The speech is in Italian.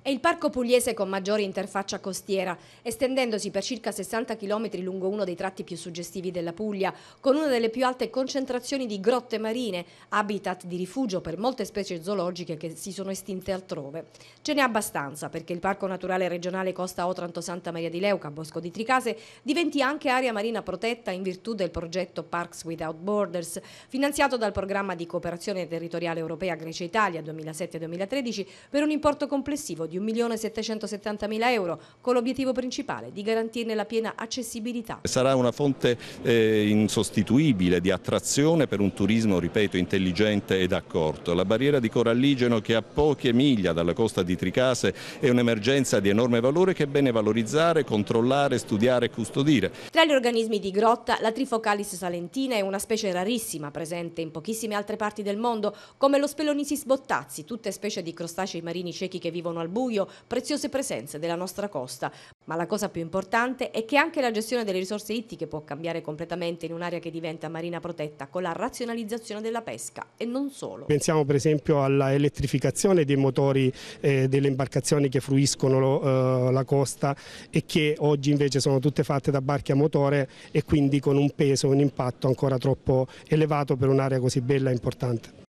È il parco pugliese con maggiore interfaccia costiera, estendendosi per circa 60 km lungo uno dei tratti più suggestivi della Puglia, con una delle più alte concentrazioni di grotte marine, habitat di rifugio per molte specie zoologiche che si sono estinte altrove. Ce n'è abbastanza perché il Parco Naturale Regionale Costa Otranto Santa Maria di Leuca, Bosco di Tricase, diventi anche area marina protetta in virtù del progetto Parks Without Borders, finanziato dal programma di cooperazione territoriale europea Grecia-Italia 2007-2013 per un importo complessivo di di 1.770.000 euro con l'obiettivo principale di garantirne la piena accessibilità. Sarà una fonte eh, insostituibile di attrazione per un turismo, ripeto, intelligente ed accorto. La barriera di Coralligeno che a poche miglia dalla costa di Tricase è un'emergenza di enorme valore che è bene valorizzare, controllare, studiare e custodire. Tra gli organismi di grotta la Trifocalis salentina è una specie rarissima presente in pochissime altre parti del mondo come lo Spelonisis bottazzi, tutte specie di crostacei marini ciechi che vivono al buio buio preziose presenze della nostra costa. Ma la cosa più importante è che anche la gestione delle risorse ittiche può cambiare completamente in un'area che diventa marina protetta con la razionalizzazione della pesca e non solo. Pensiamo per esempio alla elettrificazione dei motori eh, delle imbarcazioni che fruiscono lo, eh, la costa e che oggi invece sono tutte fatte da barche a motore e quindi con un peso, un impatto ancora troppo elevato per un'area così bella e importante.